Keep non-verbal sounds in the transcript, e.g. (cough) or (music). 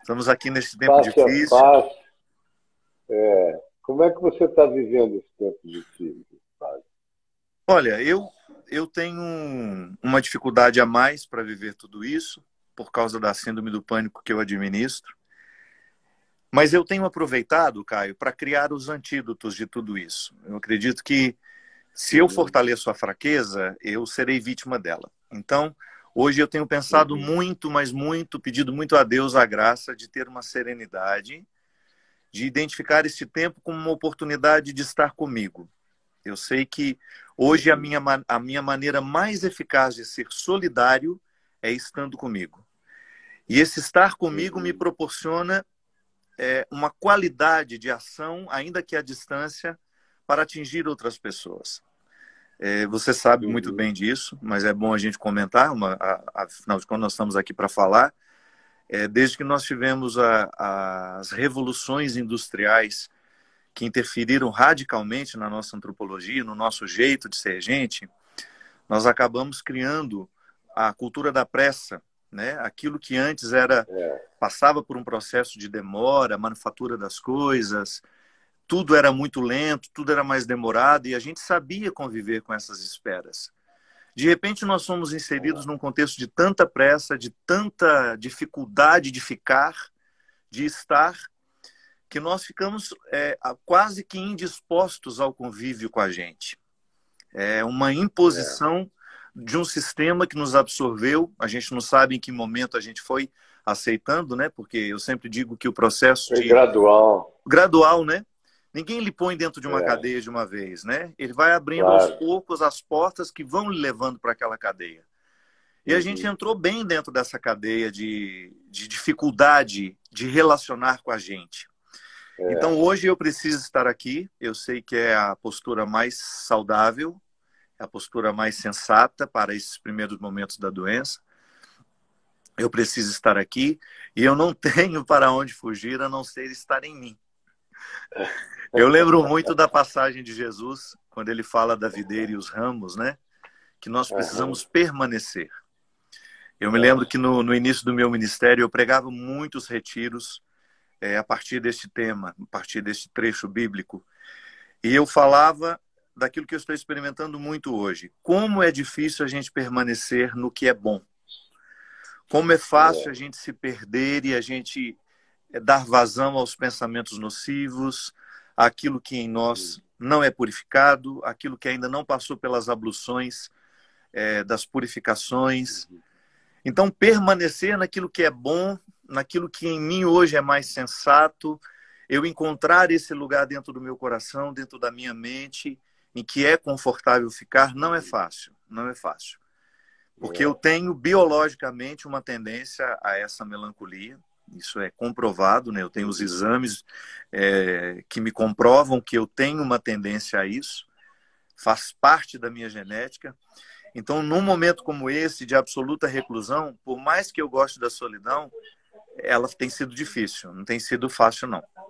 Estamos aqui nesse tempo é difícil. É. Como é que você está vivendo esse tempo difícil? Fábio? Olha, eu, eu tenho uma dificuldade a mais para viver tudo isso, por causa da síndrome do pânico que eu administro. Mas eu tenho aproveitado, Caio, para criar os antídotos de tudo isso. Eu acredito que se eu uhum. fortaleço a fraqueza, eu serei vítima dela. Então, Hoje eu tenho pensado uhum. muito, mas muito, pedido muito a Deus a graça de ter uma serenidade, de identificar esse tempo como uma oportunidade de estar comigo. Eu sei que hoje a uhum. minha, a minha maneira mais eficaz de ser solidário é estando comigo. E esse estar comigo uhum. me proporciona é, uma qualidade de ação, ainda que à distância, para atingir outras pessoas. É, você sabe muito uhum. bem disso, mas é bom a gente comentar, uma, a, afinal de contas, nós estamos aqui para falar. É, desde que nós tivemos a, a, as revoluções industriais que interferiram radicalmente na nossa antropologia, no nosso jeito de ser gente, nós acabamos criando a cultura da pressa, né? Aquilo que antes era é. passava por um processo de demora, manufatura das coisas, tudo era muito lento, tudo era mais demorado e a gente sabia conviver com essas esperas. De repente, nós somos inseridos num contexto de tanta pressa, de tanta dificuldade de ficar, de estar, que nós ficamos é, quase que indispostos ao convívio com a gente. É uma imposição é. de um sistema que nos absorveu, a gente não sabe em que momento a gente foi aceitando, né? Porque eu sempre digo que o processo. Foi de... gradual. Gradual, né? Ninguém lhe põe dentro de uma é. cadeia de uma vez, né? Ele vai abrindo claro. aos poucos as portas que vão lhe levando para aquela cadeia. E a uhum. gente entrou bem dentro dessa cadeia de, de dificuldade de relacionar com a gente. É. Então hoje eu preciso estar aqui. Eu sei que é a postura mais saudável, é a postura mais sensata para esses primeiros momentos da doença. Eu preciso estar aqui e eu não (laughs) tenho para onde fugir a não ser estar em mim. Eu lembro muito da passagem de Jesus, quando ele fala da videira e os ramos, né? Que nós precisamos uhum. permanecer. Eu me lembro que no, no, início do meu ministério eu pregava muitos retiros é, a partir deste tema, a partir deste trecho bíblico. E eu falava daquilo que eu estou experimentando muito hoje. Como é difícil a gente permanecer no que é bom. Como é fácil é. a gente se perder e a gente é dar vazão aos pensamentos nocivos, aquilo que em nós não é purificado, aquilo que ainda não passou pelas abluções, é, das purificações. Então, permanecer naquilo que é bom, naquilo que em mim hoje é mais sensato, eu encontrar esse lugar dentro do meu coração, dentro da minha mente, em que é confortável ficar, não é fácil, não é fácil. Porque é. eu tenho biologicamente uma tendência a essa melancolia. Isso é comprovado, né? Eu tenho os exames é, que me comprovam que eu tenho uma tendência a isso, faz parte da minha genética. Então, num momento como esse de absoluta reclusão, por mais que eu goste da solidão, ela tem sido difícil, não tem sido fácil não.